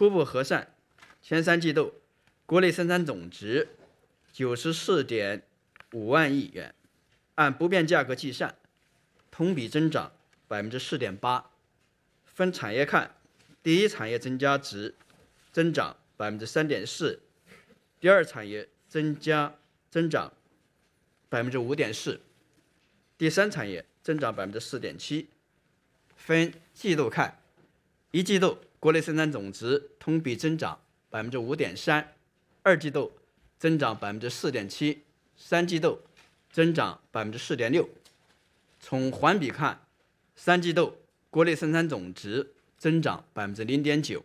初步核算，前三季度国内生产总值九十四点五万亿元，按不变价格计算，同比增长百分之四点八。分产业看，第一产业增加值增长百分之三点四，第二产业增加增长百分之五点四，第三产业增长百分之四点七。分季度看，一季度。国内生产总值同比增长百分之五点三，二季度增长百分之四点七，三季度增长百分之四点六。从环比看，三季度国内生产总值增长百分之零点九。